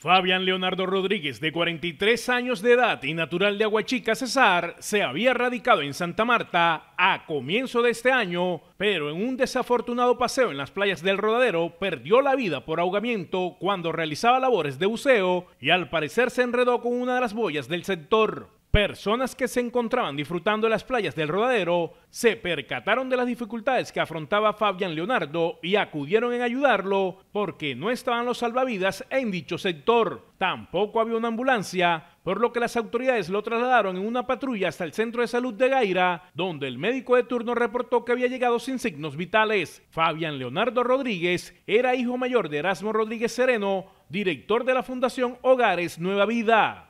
Fabián Leonardo Rodríguez, de 43 años de edad y natural de Aguachica, Cesar, se había radicado en Santa Marta a comienzo de este año, pero en un desafortunado paseo en las playas del Rodadero perdió la vida por ahogamiento cuando realizaba labores de buceo y al parecer se enredó con una de las boyas del sector. Personas que se encontraban disfrutando de las playas del rodadero se percataron de las dificultades que afrontaba Fabián Leonardo y acudieron en ayudarlo porque no estaban los salvavidas en dicho sector. Tampoco había una ambulancia, por lo que las autoridades lo trasladaron en una patrulla hasta el centro de salud de Gaira, donde el médico de turno reportó que había llegado sin signos vitales. Fabián Leonardo Rodríguez era hijo mayor de Erasmo Rodríguez Sereno, director de la Fundación Hogares Nueva Vida.